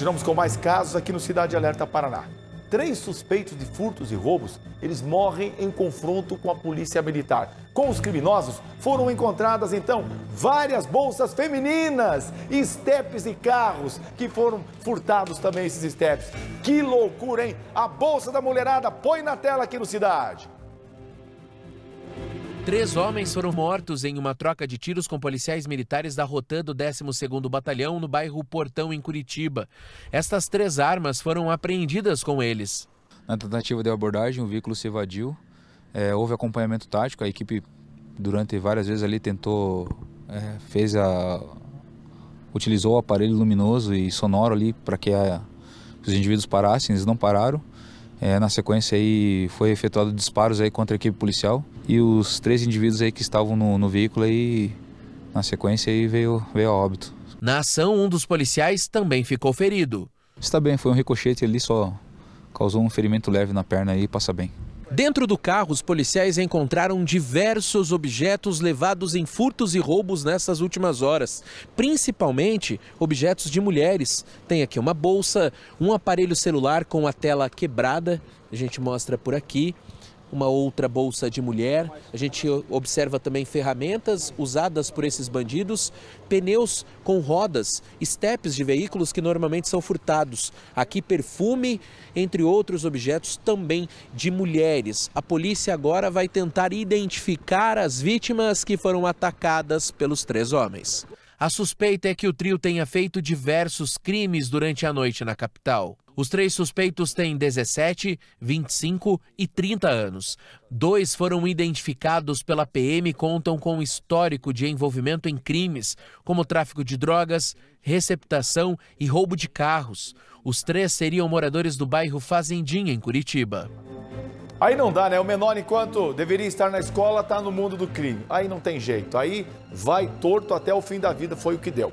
Continuamos com mais casos aqui no Cidade Alerta Paraná. Três suspeitos de furtos e roubos, eles morrem em confronto com a polícia militar. Com os criminosos, foram encontradas então várias bolsas femininas, estepes e carros que foram furtados também esses estepes. Que loucura, hein? A bolsa da mulherada põe na tela aqui no Cidade. Três homens foram mortos em uma troca de tiros com policiais militares da Rotan do 12º Batalhão no bairro Portão, em Curitiba. Estas três armas foram apreendidas com eles. Na tentativa de abordagem, o veículo se evadiu. É, houve acompanhamento tático, a equipe durante várias vezes ali tentou, é, fez a... utilizou o aparelho luminoso e sonoro ali para que, a... os indivíduos parassem, eles não pararam. É, na sequência aí foi efetuado disparos aí contra a equipe policial e os três indivíduos aí que estavam no, no veículo aí, na sequência aí veio, veio a óbito. Na ação, um dos policiais também ficou ferido. Está bem, foi um ricochete ali, só causou um ferimento leve na perna aí, passa bem. Dentro do carro, os policiais encontraram diversos objetos levados em furtos e roubos nessas últimas horas, principalmente objetos de mulheres. Tem aqui uma bolsa, um aparelho celular com a tela quebrada, a gente mostra por aqui, uma outra bolsa de mulher. A gente observa também ferramentas usadas por esses bandidos, pneus com rodas, estepes de veículos que normalmente são furtados. Aqui perfume, entre outros objetos também de mulheres. A polícia agora vai tentar identificar as vítimas que foram atacadas pelos três homens. A suspeita é que o trio tenha feito diversos crimes durante a noite na capital. Os três suspeitos têm 17, 25 e 30 anos. Dois foram identificados pela PM e contam com um histórico de envolvimento em crimes, como tráfico de drogas, receptação e roubo de carros. Os três seriam moradores do bairro Fazendinha, em Curitiba. Aí não dá, né? O menor, enquanto deveria estar na escola, está no mundo do crime. Aí não tem jeito. Aí vai torto até o fim da vida, foi o que deu.